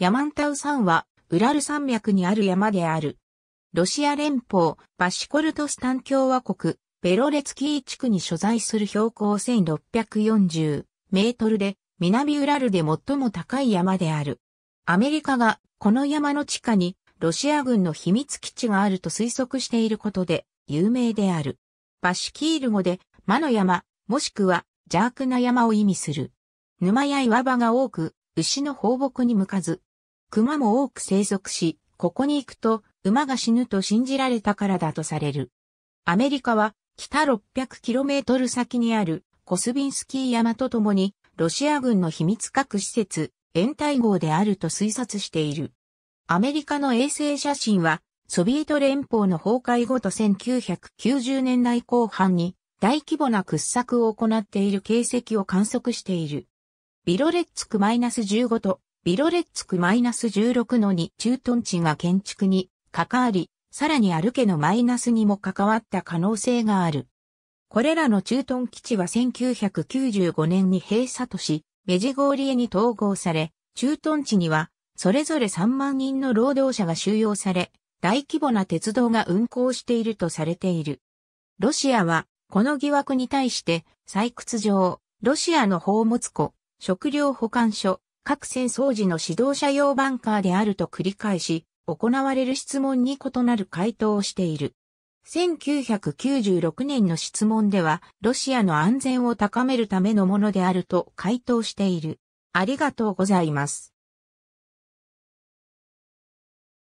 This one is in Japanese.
ヤマンタウ山は、ウラル山脈にある山である。ロシア連邦、バシコルトスタン共和国、ベロレツキー地区に所在する標高1640メートルで、南ウラルで最も高い山である。アメリカが、この山の地下に、ロシア軍の秘密基地があると推測していることで、有名である。バシキール語で、魔の山、もしくは、邪悪な山を意味する。沼や岩場が多く、牛の放牧に向かず、熊も多く生息し、ここに行くと馬が死ぬと信じられたからだとされる。アメリカは北 600km 先にあるコスビンスキー山とともにロシア軍の秘密核施設、延滞号であると推察している。アメリカの衛星写真はソビエト連邦の崩壊後と1990年代後半に大規模な掘削を行っている形跡を観測している。ビロレッツク -15 とビロレッツク -16 の2駐屯地が建築に関わり、さらにアルケのマイナスにも関わった可能性がある。これらの駐屯基地は1995年に閉鎖とし、メジゴーリエに統合され、駐屯地には、それぞれ3万人の労働者が収容され、大規模な鉄道が運行しているとされている。ロシアは、この疑惑に対して、採掘場、ロシアの宝物庫、食料保管所、各戦争時の指導者用バンカーであると繰り返し、行われる質問に異なる回答をしている。1996年の質問では、ロシアの安全を高めるためのものであると回答している。ありがとうございます。